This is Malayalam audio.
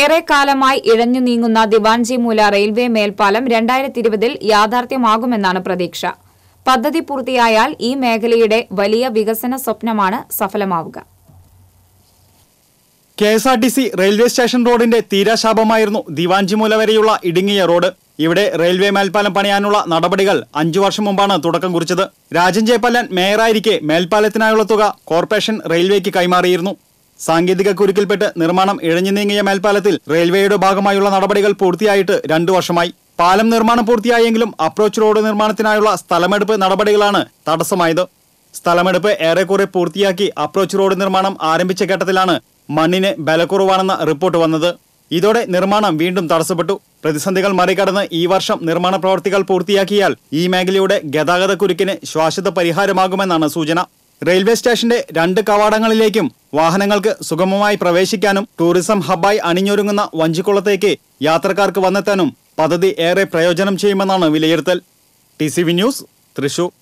ഏറെക്കാലമായി ഇഴഞ്ഞു നീങ്ങുന്ന ദിവാൻജിമൂല റെയിൽവേ മേൽപ്പാലം രണ്ടായിരത്തി ഇരുപതിൽ യാഥാർത്ഥ്യമാകുമെന്നാണ് പ്രതീക്ഷ പദ്ധതി പൂർത്തിയായാൽ ഈ മേഖലയുടെ വലിയ വികസന സ്വപ്നമാണ് സഫലമാവുക K S R T C railway station റോഡിന്റെ തീരാശാപമായിരുന്നു ദിവാഞ്ചിമൂല വരെയുള്ള ഇടുങ്ങിയ റോഡ് ഇവിടെ റെയിൽവേ മേൽപ്പാലം പണിയാനുള്ള നടപടികൾ അഞ്ചു വർഷം മുമ്പാണ് തുടക്കം കുറിച്ചത് രാജൻ ജയപ്പല്ലൻ മേയറായിരിക്കെ മേൽപ്പാലത്തിനായുള്ള തുക കോർപ്പറേഷൻ റെയിൽവേക്ക് കൈമാറിയിരുന്നു സാങ്കേതിക കുരുക്കിൽപ്പെട്ട് നിർമ്മാണം ഇഴഞ്ഞു നീങ്ങിയ മേൽപ്പാലത്തിൽ റെയിൽവേയുടെ ഭാഗമായുള്ള നടപടികൾ പൂർത്തിയായിട്ട് രണ്ടു വർഷമായി പാലം നിർമ്മാണം പൂർത്തിയായെങ്കിലും അപ്രോച്ച് റോഡ് നിർമ്മാണത്തിനായുള്ള സ്ഥലമെടുപ്പ് നടപടികളാണ് തടസ്സമായത് സ്ഥലമെടുപ്പ് ഏറെക്കുറെ പൂർത്തിയാക്കി അപ്രോച്ച് റോഡ് നിർമ്മാണം ആരംഭിച്ച ഘട്ടത്തിലാണ് മണ്ണിന് ബലക്കുറവാണെന്ന റിപ്പോർട്ട് വന്നത് ഇതോടെ നിർമ്മാണം വീണ്ടും തടസ്സപ്പെട്ടു പ്രതിസന്ധികൾ മറികടന്ന് ഈ വർഷം നിർമ്മാണ പ്രവർത്തികൾ പൂർത്തിയാക്കിയാൽ ഈ മേഖലയുടെ കുരുക്കിന് ശാശ്വത പരിഹാരമാകുമെന്നാണ് സൂചന റെയിൽവേ സ്റ്റേഷന്റെ രണ്ട് കവാടങ്ങളിലേക്കും വാഹനങ്ങൾക്ക് സുഗമമായി പ്രവേശിക്കാനും ടൂറിസം ഹബ്ബായി അണിഞ്ഞൊരുങ്ങുന്ന വഞ്ചിക്കുളത്തേക്ക് യാത്രക്കാർക്ക് വന്നെത്താനും പദ്ധതി ഏറെ പ്രയോജനം ചെയ്യുമെന്നാണ് വിലയിരുത്തൽ ടി ന്യൂസ് തൃശൂർ